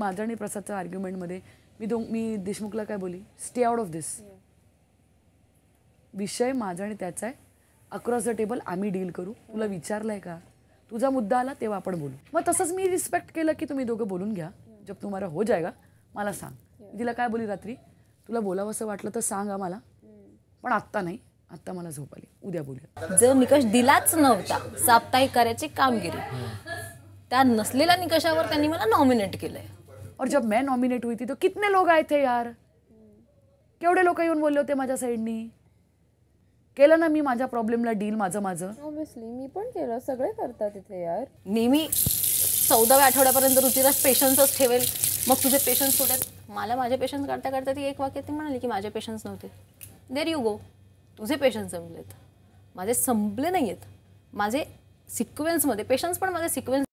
माझं आणि प्रसादच्या आर्ग्युमेंटमध्ये मी दो मी देशमुखला काय बोली स्टे आउट ऑफ दिस विषय माझा आणि त्याचा आहे अक्रॉस द टेबल आम्ही डील करू तुला विचारलंय का तुझा मुद्दा आला तेव्हा आपण बोलू मग तसंच मी रिस्पेक्ट केलं की तुम्ही दोघं बोलून घ्या जब तुम्हाला हो जायगा मला सांग तिला काय बोली रात्री तुला असं वाटलं तर सांग आम्हाला पण आत्ता नाही आत्ता मला झोप आली उद्या बोलूया जर निकष दिलाच नव्हता साप्ताहिक करायची कामगिरी त्या नसलेल्या निकषावर त्यांनी मला नॉमिनेट केलंय और जब मैं नॉमिनेट हुई थी तो कितने लोक आए थे यार केवढे लोक येऊन बोलले होते माझ्या साईडनी केलं ना मी माझ्या प्रॉब्लेमला डील माझं माझं ऑब्विसली मी पण केलं सगळे करतात तिथे यार नेहमी चौदाव्या आठवड्यापर्यंत रुचिराच पेशन्सच ठेवेल मग तुझे पेशन्स कुठे मला माझे पेशन्स काढता काढता ती एक वाक्य ती म्हणाली की माझे पेशन्स नव्हते देर यू गो तुझे पेशन्स संपलेत माझे संपले नाही आहेत माझे सिक्वेन्समध्ये पेशन्स पण माझे सिक्वेन्स